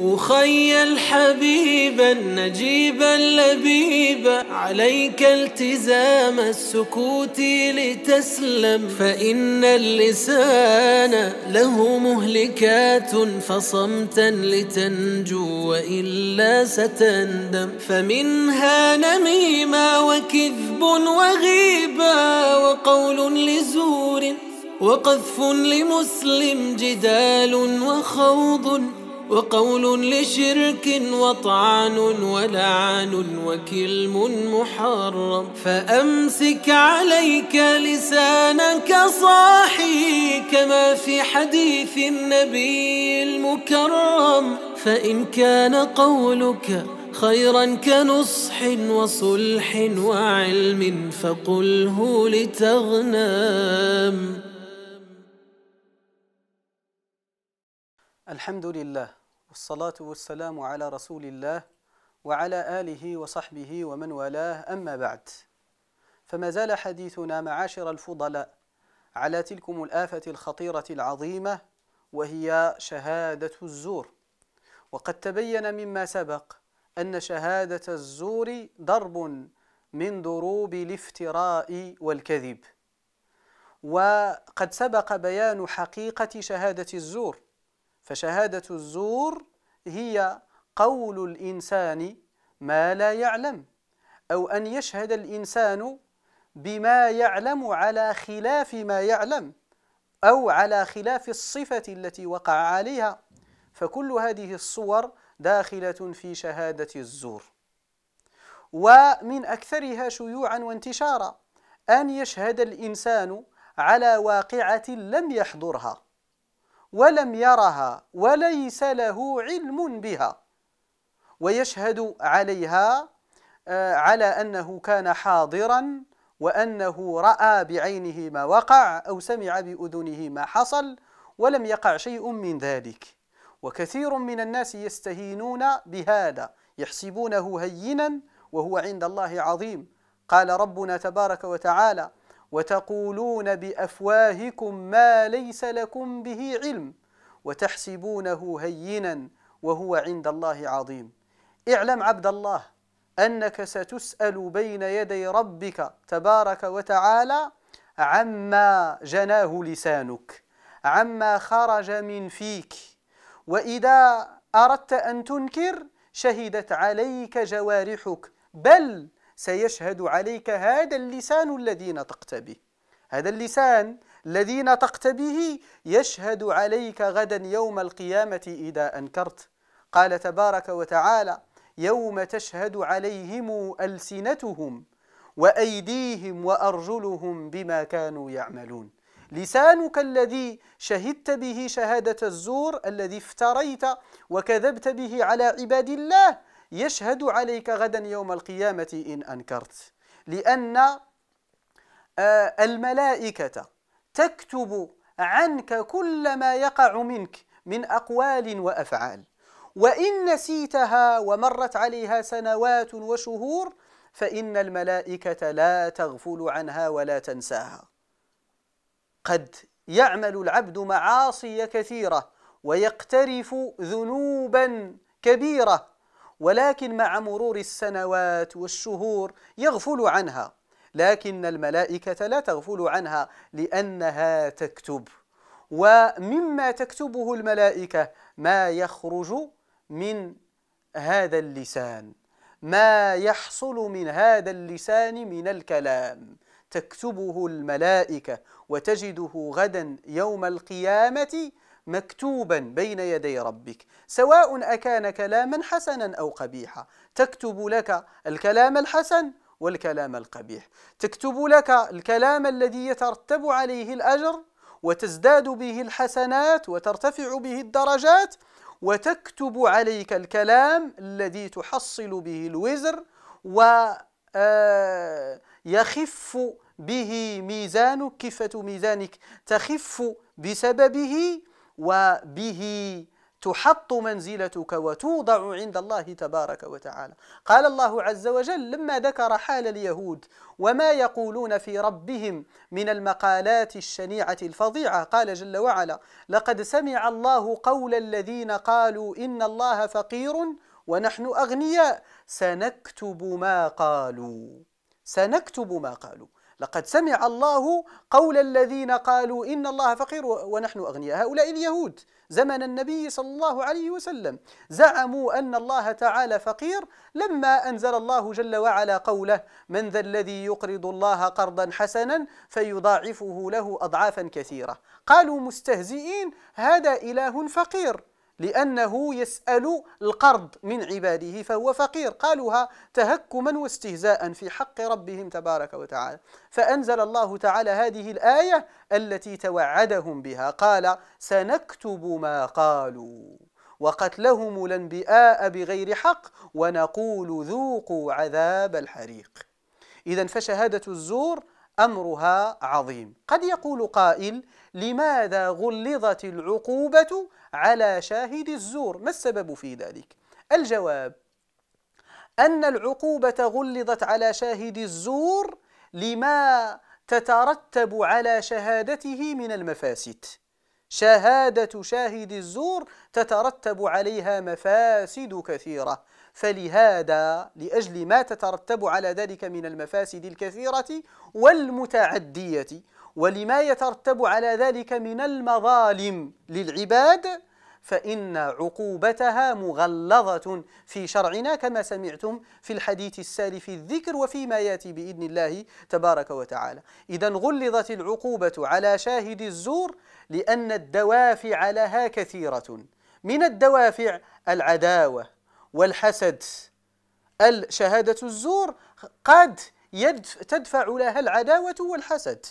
أخيل حبيبا نجيبا لبيبا عليك التزام السكوت لتسلم فإن اللسان له مهلكات فصمتا لتنجو وإلا ستندم فمنها نميمة وكذب وغيبة وقول لزور وقذف لمسلم جدال وخوض وقول لشرك وطعن ولعن وكلم محرم فأمسك عليك لسانك صاحي كما في حديث النبي المكرم فإن كان قولك خيرا كنصح وصلح وعلم فقله لتغنم الحمد لله والصلاة والسلام على رسول الله وعلى آله وصحبه ومن والاه أما بعد فما زال حديثنا معاشر الفضلاء على تلكم الآفة الخطيرة العظيمة وهي شهادة الزور وقد تبين مما سبق أن شهادة الزور ضرب من ضروب الافتراء والكذب وقد سبق بيان حقيقة شهادة الزور فشهادة الزور هي قول الإنسان ما لا يعلم أو أن يشهد الإنسان بما يعلم على خلاف ما يعلم أو على خلاف الصفة التي وقع عليها فكل هذه الصور داخلة في شهادة الزور ومن أكثرها شيوعا وانتشارا أن يشهد الإنسان على واقعة لم يحضرها ولم يرها وليس له علم بها ويشهد عليها آه، على أنه كان حاضرا وأنه رأى بعينه ما وقع أو سمع بأذنه ما حصل ولم يقع شيء من ذلك وكثير من الناس يستهينون بهذا يحسبونه هينا وهو عند الله عظيم قال ربنا تبارك وتعالى وتقولون بافواهكم ما ليس لكم به علم وتحسبونه هينا وهو عند الله عظيم اعلم عبد الله انك ستسال بين يدي ربك تبارك وتعالى عما جناه لسانك عما خرج من فيك واذا اردت ان تنكر شهدت عليك جوارحك بل سيشهد عليك هذا اللسان الذي نطقت به هذا اللسان الذي نطقت به يشهد عليك غدا يوم القيامة إذا أنكرت قال تبارك وتعالى يوم تشهد عليهم ألسنتهم وأيديهم وأرجلهم بما كانوا يعملون لسانك الذي شهدت به شهادة الزور الذي افتريت وكذبت به على عباد الله يشهد عليك غدا يوم القيامة إن أنكرت لأن آه، الملائكة تكتب عنك كل ما يقع منك من أقوال وأفعال وإن نسيتها ومرت عليها سنوات وشهور فإن الملائكة لا تغفل عنها ولا تنساها قد يعمل العبد معاصي كثيرة ويقترف ذنوبا كبيرة ولكن مع مرور السنوات والشهور يغفل عنها لكن الملائكة لا تغفل عنها لأنها تكتب ومما تكتبه الملائكة ما يخرج من هذا اللسان ما يحصل من هذا اللسان من الكلام تكتبه الملائكة وتجده غدا يوم القيامة مكتوبا بين يدي ربك سواء أكان كلاما حسنا أو قبيحا تكتب لك الكلام الحسن والكلام القبيح تكتب لك الكلام الذي يترتب عليه الأجر وتزداد به الحسنات وترتفع به الدرجات وتكتب عليك الكلام الذي تحصل به الوزر ويخف آه، به ميزانك كفة ميزانك تخف بسببه وبه تحط منزلتك وتوضع عند الله تبارك وتعالى قال الله عز وجل لما ذكر حال اليهود وما يقولون في ربهم من المقالات الشنيعة الفظيعة قال جل وعلا لقد سمع الله قول الذين قالوا إن الله فقير ونحن أغنياء سنكتب ما قالوا سنكتب ما قالوا لقد سمع الله قول الذين قالوا إن الله فقير ونحن أغنياء هؤلاء اليهود زمن النبي صلى الله عليه وسلم زعموا أن الله تعالى فقير لما أنزل الله جل وعلا قوله من ذا الذي يقرض الله قرضا حسنا فيضاعفه له أضعافا كثيرة قالوا مستهزئين هذا إله فقير لأنه يسأل القرض من عباده فهو فقير قالوها تهكما واستهزاء في حق ربهم تبارك وتعالى فأنزل الله تعالى هذه الآية التي توعدهم بها قال سنكتب ما قالوا وقتلهم الأنبياء بغير حق ونقول ذوقوا عذاب الحريق إذا فشهادة الزور أمرها عظيم قد يقول قائل لماذا غلظت العقوبة على شاهد الزور ما السبب في ذلك الجواب أن العقوبة غلظت على شاهد الزور لما تترتب على شهادته من المفاسد شهادة شاهد الزور تترتب عليها مفاسد كثيرة فلهذا لأجل ما تترتب على ذلك من المفاسد الكثيرة والمتعدية ولما يترتب على ذلك من المظالم للعباد فإن عقوبتها مغلظة في شرعنا كما سمعتم في الحديث السالف الذكر وفيما ياتي بإذن الله تبارك وتعالى إذا غلظت العقوبة على شاهد الزور لأن الدوافع لها كثيرة من الدوافع العداوة والحسد الشهادة الزور قد يدف تدفع لها العداوة والحسد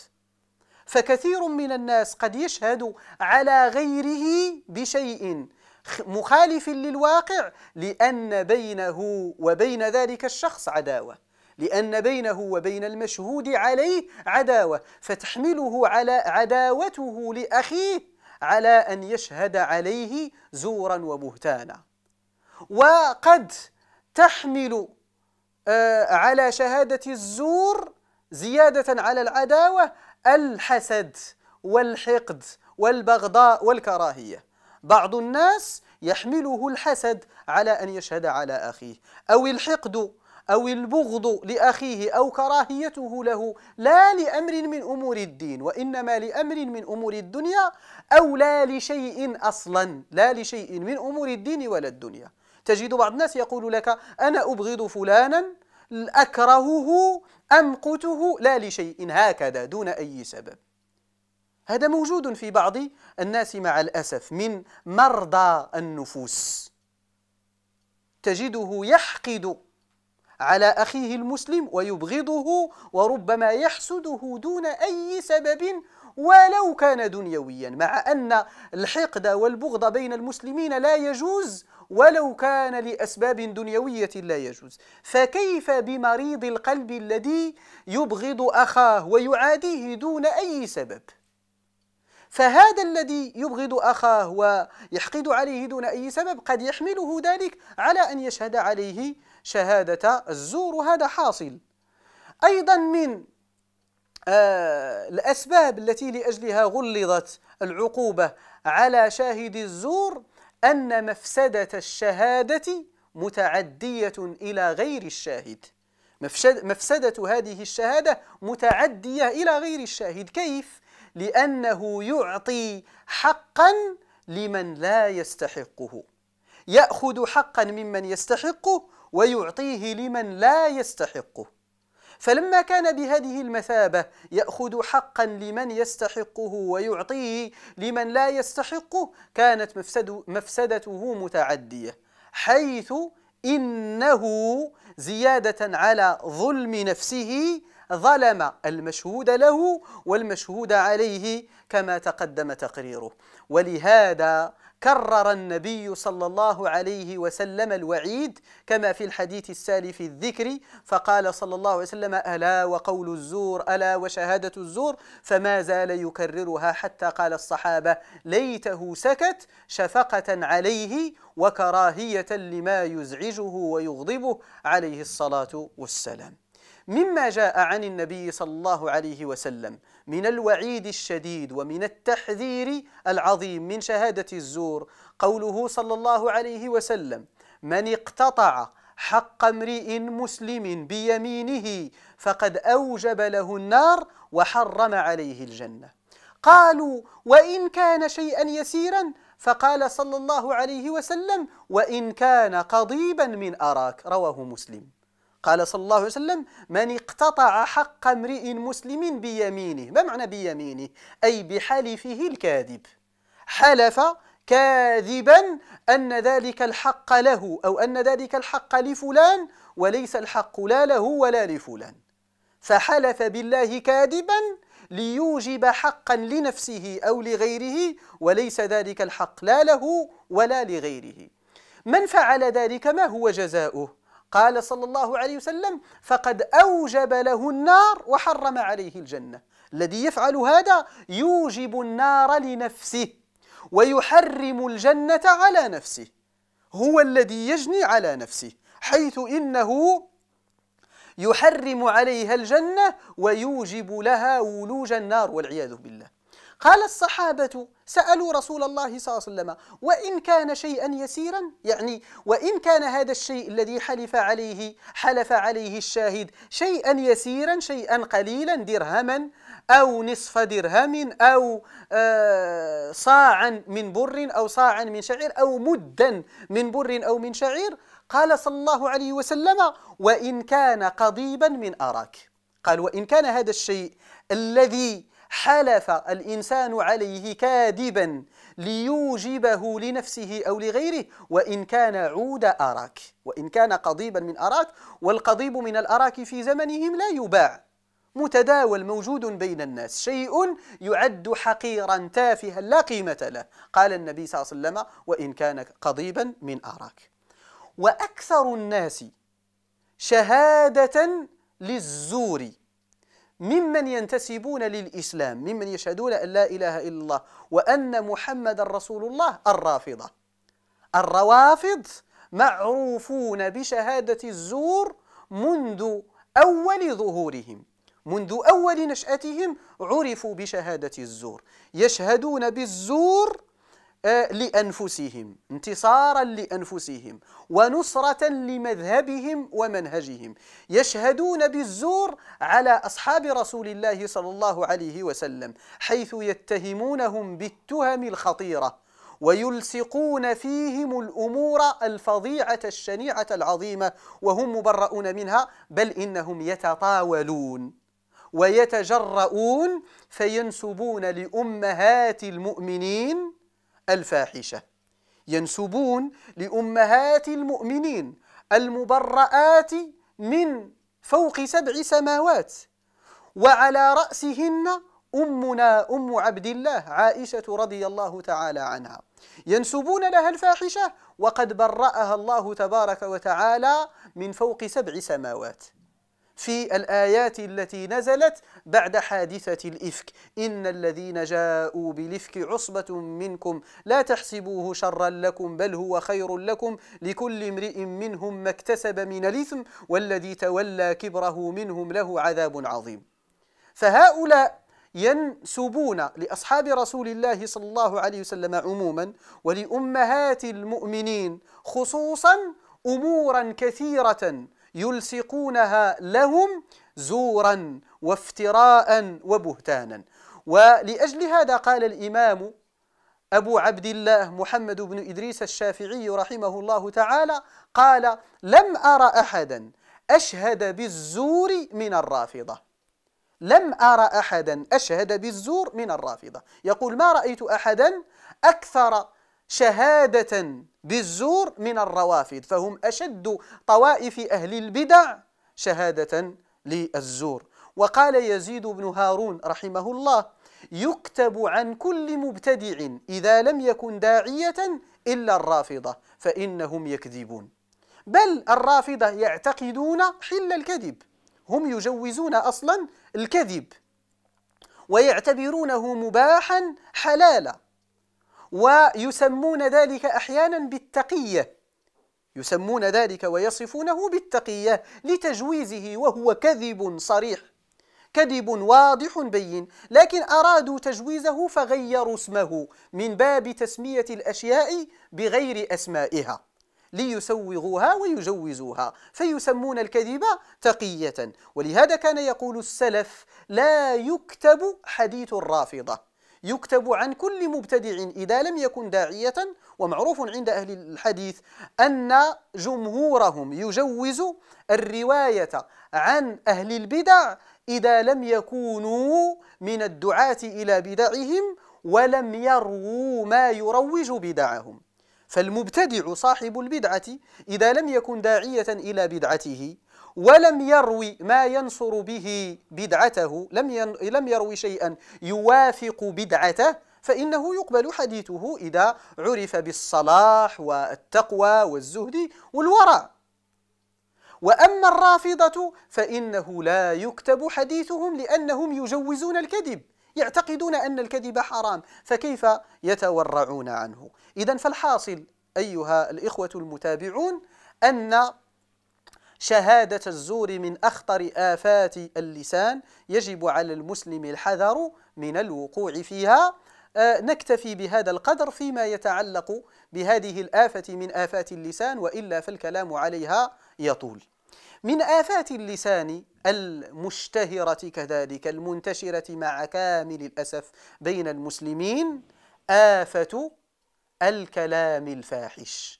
فكثير من الناس قد يشهد على غيره بشيء مخالف للواقع لأن بينه وبين ذلك الشخص عداوة لأن بينه وبين المشهود عليه عداوة فتحمله على عداوته لأخيه على أن يشهد عليه زورا وبهتانا وقد تحمل آه، على شهادة الزور زيادة على العداوة الحسد والحقد والبغضاء والكراهية بعض الناس يحمله الحسد على أن يشهد على أخيه أو الحقد أو البغض لأخيه أو كراهيته له لا لأمر من أمور الدين وإنما لأمر من أمور الدنيا أو لا لشيء أصلا لا لشيء من أمور الدين ولا الدنيا تجد بعض الناس يقول لك أنا أبغض فلانا أكرهه أمقته لا لشيء هكذا دون أي سبب هذا موجود في بعض الناس مع الأسف من مرضى النفوس تجده يحقد على أخيه المسلم ويبغضه وربما يحسده دون أي سبب ولو كان دنيويا مع أن الحقد والبغض بين المسلمين لا يجوز ولو كان لأسباب دنيوية لا يجوز فكيف بمريض القلب الذي يبغض أخاه ويعاديه دون أي سبب فهذا الذي يبغض أخاه ويحقد عليه دون أي سبب قد يحمله ذلك على أن يشهد عليه شهادة الزور هذا حاصل أيضا من آه الأسباب التي لأجلها غلظت العقوبة على شاهد الزور أن مفسدة الشهادة متعدية إلى غير الشاهد مفسدة هذه الشهادة متعدية إلى غير الشاهد كيف؟ لأنه يعطي حقا لمن لا يستحقه يأخذ حقا ممن يستحقه ويعطيه لمن لا يستحقه فلما كان بهذه المثابة يأخذ حقا لمن يستحقه ويعطيه لمن لا يستحقه كانت مفسد مفسدته متعدية حيث إنه زيادة على ظلم نفسه ظلم المشهود له والمشهود عليه كما تقدم تقريره ولهذا كرر النبي صلى الله عليه وسلم الوعيد كما في الحديث السالف الذكر فقال صلى الله عليه وسلم ألا وقول الزور ألا وشهادة الزور فما زال يكررها حتى قال الصحابة ليته سكت شفقة عليه وكراهية لما يزعجه ويغضبه عليه الصلاة والسلام مما جاء عن النبي صلى الله عليه وسلم من الوعيد الشديد ومن التحذير العظيم من شهادة الزور قوله صلى الله عليه وسلم من اقتطع حق امرئ مسلم بيمينه فقد أوجب له النار وحرم عليه الجنة قالوا وإن كان شيئا يسيرا فقال صلى الله عليه وسلم وإن كان قضيبا من أراك رواه مسلم قال صلى الله عليه وسلم من اقتطع حق امرئ مسلم بيمينه ما معنى بيمينه أي بحلفه الكاذب حلف كاذبا أن ذلك الحق له أو أن ذلك الحق لفلان وليس الحق لا له ولا لفلان فحلف بالله كاذبا ليوجب حقا لنفسه أو لغيره وليس ذلك الحق لا له ولا لغيره من فعل ذلك ما هو جزاؤه قال صلى الله عليه وسلم فقد أوجب له النار وحرم عليه الجنة الذي يفعل هذا يوجب النار لنفسه ويحرم الجنة على نفسه هو الذي يجني على نفسه حيث إنه يحرم عليها الجنة ويوجب لها ولوج النار والعياذ بالله قال الصحابة سألوا رسول الله صلى الله عليه وسلم وإن كان شيئا يسيرا يعني وإن كان هذا الشيء الذي حلف عليه حلف عليه الشاهد شيئا يسيرا شيئا قليلا درهما أو نصف درهم أو آه، صاعا من بر أو صاعا من شعير أو مدا من بر أو من شعير قال صلى الله عليه وسلم وإن كان قضيبا من أراك قال وإن كان هذا الشيء الذي حلف الإنسان عليه كاذبا ليوجبه لنفسه أو لغيره وإن كان عود أراك وإن كان قضيبا من أراك والقضيب من الأراك في زمنهم لا يباع متداول موجود بين الناس شيء يعد حقيرا تافها لا قيمة له قال النبي صلى الله عليه وسلم وإن كان قضيبا من أراك وأكثر الناس شهادة للزور ممن ينتسبون للإسلام ممن يشهدون أن لا إله إلا الله وأن محمد رسول الله الرافضة الروافض معروفون بشهادة الزور منذ أول ظهورهم منذ أول نشأتهم عرفوا بشهادة الزور يشهدون بالزور آه، لأنفسهم انتصارا لأنفسهم ونصرة لمذهبهم ومنهجهم يشهدون بالزور على أصحاب رسول الله صلى الله عليه وسلم حيث يتهمونهم بالتهم الخطيرة ويلصقون فيهم الأمور الفظيعة الشنيعة العظيمة وهم مبرؤون منها بل إنهم يتطاولون ويتجرؤون فينسبون لأمهات المؤمنين الفاحشة ينسبون لأمهات المؤمنين المبرآت من فوق سبع سماوات وعلى رأسهن أمنا أم عبد الله عائشة رضي الله تعالى عنها ينسبون لها الفاحشة وقد برأها الله تبارك وتعالى من فوق سبع سماوات في الآيات التي نزلت بعد حادثة الإفك إن الذين جاءوا بالإفك عصبة منكم لا تحسبوه شرا لكم بل هو خير لكم لكل امرئ منهم ما اكتسب من الإثم والذي تولى كبره منهم له عذاب عظيم فهؤلاء ينسبون لأصحاب رسول الله صلى الله عليه وسلم عموما ولأمهات المؤمنين خصوصا أمورا كثيرة يلصقونها لهم زورا وافتراء وبهتانا ولأجل هذا قال الإمام أبو عبد الله محمد بن إدريس الشافعي رحمه الله تعالى قال لم أرى أحدا أشهد بالزور من الرافضة لم أرى أحدا أشهد بالزور من الرافضة يقول ما رأيت أحدا أكثر شهادة بالزور من الروافد فهم أشد طوائف أهل البدع شهادة للزور وقال يزيد بن هارون رحمه الله يكتب عن كل مبتدع إذا لم يكن داعية إلا الرافضة فإنهم يكذبون بل الرافضة يعتقدون حل الكذب هم يجوزون أصلا الكذب ويعتبرونه مباحا حلالا ويسمون ذلك أحيانا بالتقية يسمون ذلك ويصفونه بالتقية لتجويزه وهو كذب صريح كذب واضح بين لكن أرادوا تجويزه فغيروا اسمه من باب تسمية الأشياء بغير أسمائها ليسوغوها ويجوزوها فيسمون الكذب تقية ولهذا كان يقول السلف لا يكتب حديث الرافضة يكتب عن كل مبتدع إذا لم يكن داعية ومعروف عند أهل الحديث أن جمهورهم يجوز الرواية عن أهل البدع إذا لم يكونوا من الدعاة إلى بدعهم ولم يرووا ما يروج بدعهم فالمبتدع صاحب البدعة إذا لم يكن داعية إلى بدعته ولم يروي ما ينصر به بدعته لم ين... لم يروي شيئا يوافق بدعته فإنه يقبل حديثه إذا عرف بالصلاح والتقوى والزهد والورع وأما الرافضة فإنه لا يكتب حديثهم لأنهم يجوزون الكذب يعتقدون أن الكذب حرام فكيف يتورعون عنه إذا فالحاصل أيها الإخوة المتابعون أن شهادة الزور من أخطر آفات اللسان يجب على المسلم الحذر من الوقوع فيها آه، نكتفي بهذا القدر فيما يتعلق بهذه الآفة من آفات اللسان وإلا فالكلام عليها يطول من آفات اللسان المشتهرة كذلك المنتشرة مع كامل الأسف بين المسلمين آفة الكلام الفاحش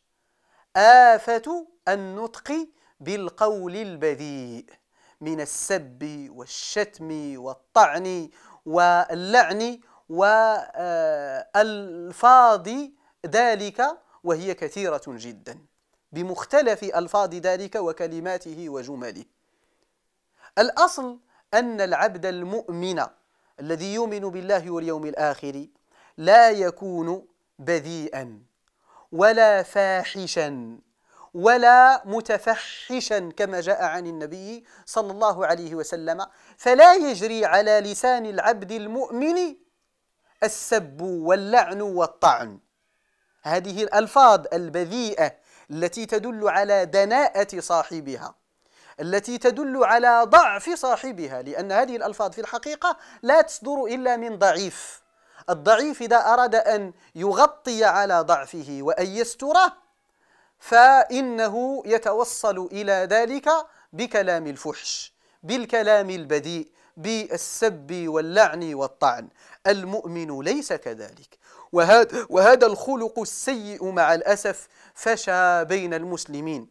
آفة النطق بالقول البذيء من السب والشتم والطعن واللعن وألفاظ ذلك وهي كثيرة جدا بمختلف ألفاظ ذلك وكلماته وجمله الأصل أن العبد المؤمن الذي يؤمن بالله واليوم الآخر لا يكون بذيئا ولا فاحشا ولا متفحشا كما جاء عن النبي صلى الله عليه وسلم فلا يجري على لسان العبد المؤمن السب واللعن والطعن هذه الألفاظ البذيئة التي تدل على دناءة صاحبها التي تدل على ضعف صاحبها لأن هذه الألفاظ في الحقيقة لا تصدر إلا من ضعيف الضعيف إذا أراد أن يغطي على ضعفه وأن يستره فإنه يتوصل إلى ذلك بكلام الفحش بالكلام البذيء بالسب واللعن والطعن المؤمن ليس كذلك وهذا, وهذا الخلق السيء مع الأسف فشى بين المسلمين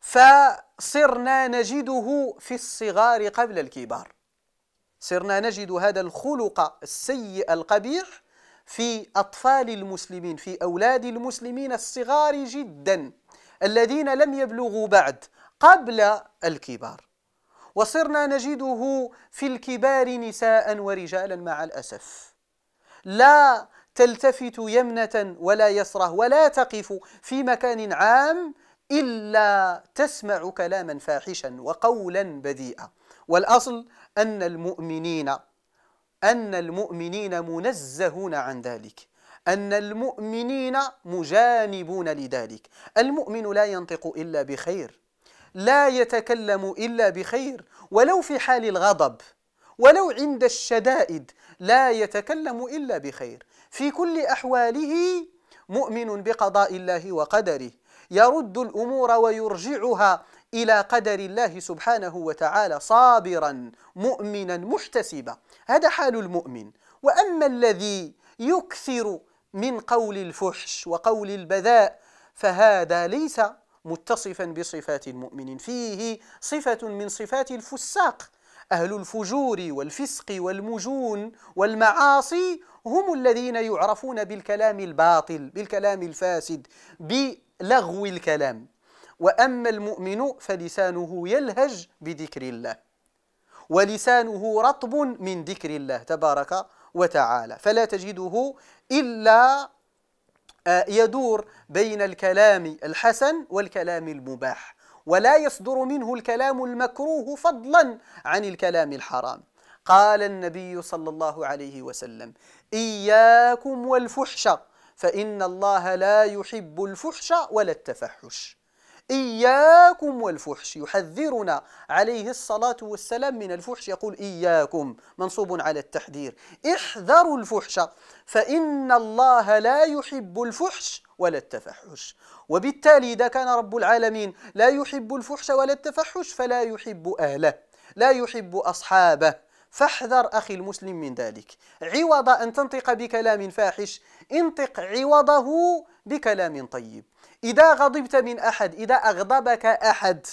فصرنا نجده في الصغار قبل الكبار صرنا نجد هذا الخلق السيء القبيح في أطفال المسلمين في أولاد المسلمين الصغار جدا الذين لم يبلغوا بعد قبل الكبار وصرنا نجده في الكبار نساء ورجالا مع الأسف لا تلتفت يمنة ولا يسره ولا تقف في مكان عام إلا تسمع كلاما فاحشا وقولا بذيئا والأصل أن المؤمنين أن المؤمنين منزهون عن ذلك أن المؤمنين مجانبون لذلك المؤمن لا ينطق إلا بخير لا يتكلم إلا بخير ولو في حال الغضب ولو عند الشدائد لا يتكلم إلا بخير في كل أحواله مؤمن بقضاء الله وقدره يرد الأمور ويرجعها إلى قدر الله سبحانه وتعالى صابرا مؤمنا محتسبا هذا حال المؤمن وأما الذي يكثر من قول الفحش وقول البذاء فهذا ليس متصفا بصفات المؤمن فيه صفة من صفات الفساق أهل الفجور والفسق والمجون والمعاصي هم الذين يعرفون بالكلام الباطل بالكلام الفاسد بلغو الكلام وأما المؤمن فلسانه يلهج بذكر الله ولسانه رطب من ذكر الله تبارك وتعالى فلا تجده إلا آه، يدور بين الكلام الحسن والكلام المباح ولا يصدر منه الكلام المكروه فضلا عن الكلام الحرام قال النبي صلى الله عليه وسلم إياكم والفحش فإن الله لا يحب الفحش ولا التفحش إياكم والفحش يحذرنا عليه الصلاة والسلام من الفحش يقول إياكم منصوب على التحذير احذروا الفحش فإن الله لا يحب الفحش ولا التفحش وبالتالي إذا كان رب العالمين لا يحب الفحش ولا التفحش فلا يحب أهله لا يحب أصحابه فاحذر أخي المسلم من ذلك عوض أن تنطق بكلام فاحش انطق عوضه بكلام طيب إذا غضبت من أحد إذا أغضبك أحد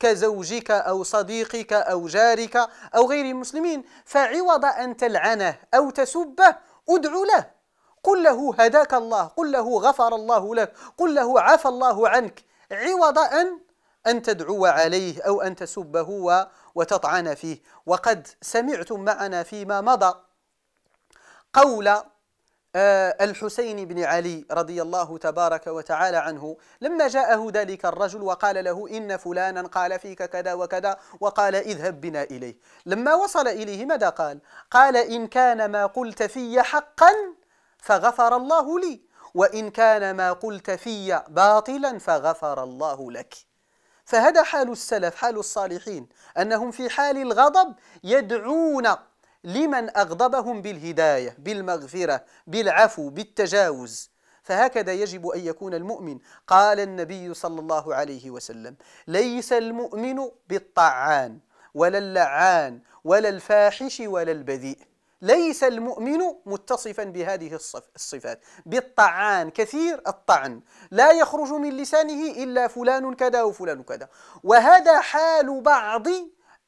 كزوجك أو صديقك أو جارك أو غير المسلمين فعوض أن تلعنه أو تسبه ادع له قل له هداك الله قل له غفر الله لك قل له عفى الله عنك عوض أن أن تدعو عليه أو أن تسبه وتطعن فيه وقد سمعتم معنا فيما مضى قول آه، الحسين بن علي رضي الله تبارك وتعالى عنه لما جاءه ذلك الرجل وقال له إن فلانا قال فيك كذا وكذا وقال اذهب بنا إليه لما وصل إليه ماذا قال؟ قال إن كان ما قلت في حقا فغفر الله لي وإن كان ما قلت في باطلا فغفر الله لك فهذا حال السلف حال الصالحين أنهم في حال الغضب يدعون لمن أغضبهم بالهداية بالمغفرة بالعفو بالتجاوز فهكذا يجب أن يكون المؤمن قال النبي صلى الله عليه وسلم ليس المؤمن بالطعان ولا اللعان ولا الفاحش ولا البذيء ليس المؤمن متصفا بهذه الصفات بالطعان كثير الطعن لا يخرج من لسانه إلا فلان كذا وفلان كذا وهذا حال بعض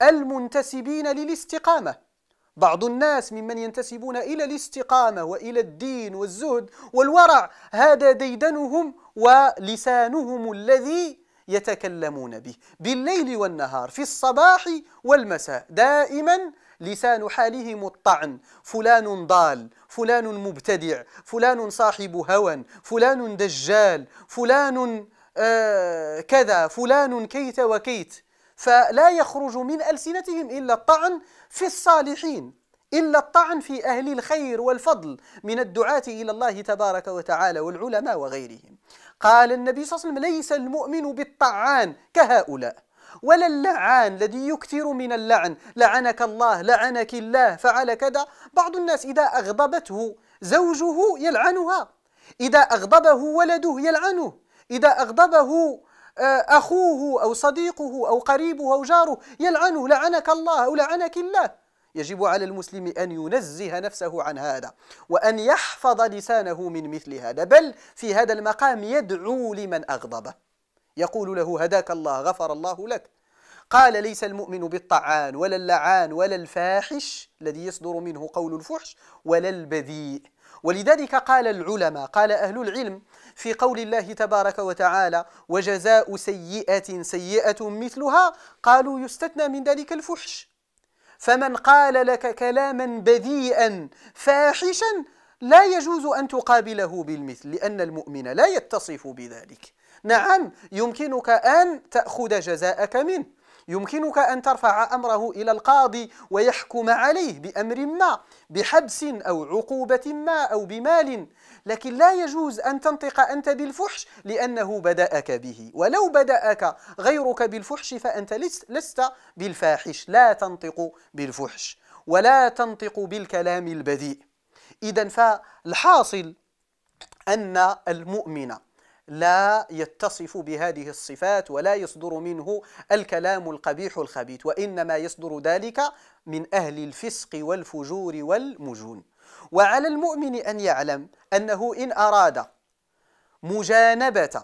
المنتسبين للاستقامة بعض الناس ممن ينتسبون إلى الاستقامة وإلى الدين والزهد والورع هذا ديدنهم ولسانهم الذي يتكلمون به بالليل والنهار في الصباح والمساء دائما لسان حالهم الطعن فلان ضال فلان مبتدع فلان صاحب هوى فلان دجال فلان آه كذا فلان كيت وكيت فلا يخرج من ألسنتهم إلا الطعن في الصالحين إلا الطعن في أهل الخير والفضل من الدعاة إلى الله تبارك وتعالى والعلماء وغيرهم قال النبي صلى الله عليه وسلم ليس المؤمن بالطعان كهؤلاء ولا اللعان الذي يكثر من اللعن لعنك الله لعنك الله فعل كذا بعض الناس إذا أغضبته زوجه يلعنها إذا أغضبه ولده يلعنه إذا أغضبه آه، أخوه أو صديقه أو قريبه أو جاره يلعنه لعنك الله أو لعنك الله يجب على المسلم أن ينزه نفسه عن هذا وأن يحفظ لسانه من مثل هذا بل في هذا المقام يدعو لمن أغضبه يقول له هداك الله غفر الله لك قال ليس المؤمن بالطعان ولا اللعان ولا الفاحش الذي يصدر منه قول الفحش ولا البذيء ولذلك قال العلماء قال أهل العلم في قول الله تبارك وتعالى وجزاء سيئة سيئة مثلها قالوا يستثنى من ذلك الفحش فمن قال لك كلاما بذيئا فاحشا لا يجوز أن تقابله بالمثل لأن المؤمن لا يتصف بذلك نعم يمكنك أن تأخذ جزاءك منه يمكنك أن ترفع أمره إلى القاضي ويحكم عليه بأمر ما بحبس أو عقوبة ما أو بمال لكن لا يجوز أن تنطق أنت بالفحش لأنه بدأك به ولو بدأك غيرك بالفحش فأنت لست بالفاحش لا تنطق بالفحش ولا تنطق بالكلام البذيء إذا فالحاصل أن المؤمن لا يتصف بهذه الصفات ولا يصدر منه الكلام القبيح الخبيث وإنما يصدر ذلك من أهل الفسق والفجور والمجون وعلى المؤمن أن يعلم أنه إن أراد مجانبة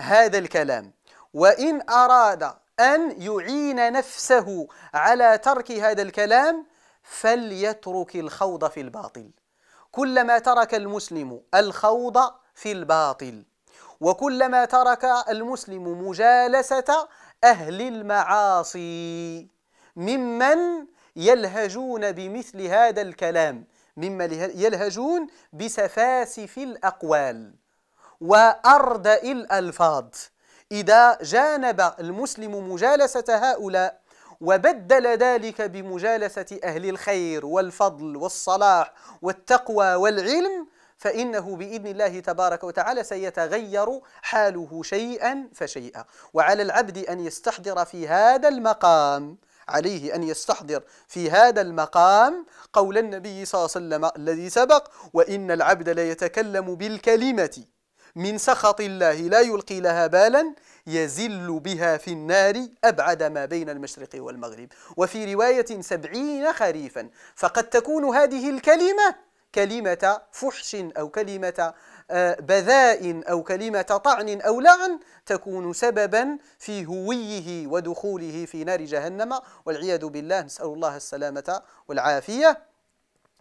هذا الكلام وإن أراد أن يعين نفسه على ترك هذا الكلام فليترك الخوض في الباطل كلما ترك المسلم الخوض في الباطل وكلما ترك المسلم مجالسة أهل المعاصي ممن يلهجون بمثل هذا الكلام ممن يلهجون بسفاسف الأقوال وأردأ الألفاظ إذا جانب المسلم مجالسة هؤلاء وبدل ذلك بمجالسة أهل الخير والفضل والصلاح والتقوى والعلم فإنه بإذن الله تبارك وتعالى سيتغير حاله شيئا فشيئا وعلى العبد أن يستحضر في هذا المقام عليه أن يستحضر في هذا المقام قول النبي صلى الله عليه وسلم الذي سبق وإن العبد ليتكلم بالكلمة من سخط الله لا يلقي لها بالا يزل بها في النار أبعد ما بين المشرق والمغرب وفي رواية سبعين خريفا فقد تكون هذه الكلمة كلمة فحش أو كلمة آه، بذاء أو كلمة طعن أو لعن تكون سببا في هويه ودخوله في نار جهنم والعياذ بالله نسأل الله السلامة والعافية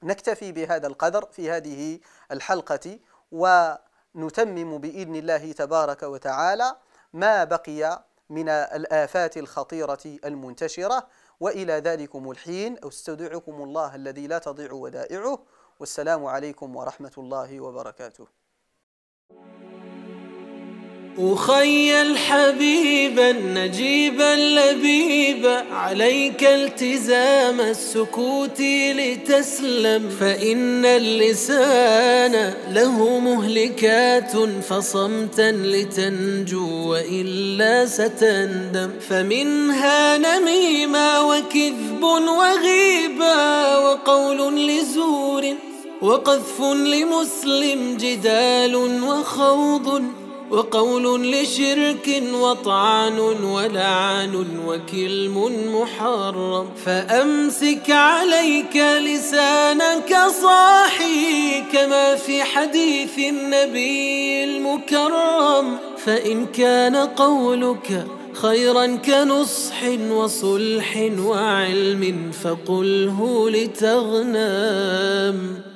نكتفي بهذا القدر في هذه الحلقة ونتمم بإذن الله تبارك وتعالى ما بقي من الآفات الخطيرة المنتشرة وإلى ذلكم الحين أستودعكم الله الذي لا تضيع ودائعه والسلام عليكم ورحمة الله وبركاته أخي الحبيب نجيبا لبيبا عليك التزام السكوت لتسلم فإن اللسان له مهلكات فصمتا لتنجو وإلا ستندم فمنها نميمة وكذب وغيبة وقول لزور وقذف لمسلم جدال وخوض وقول لشرك وطعن ولعن وكلم محرم فأمسك عليك لسانك صاحي كما في حديث النبي المكرم فإن كان قولك خيرا كنصح وصلح وعلم فقله لتغنم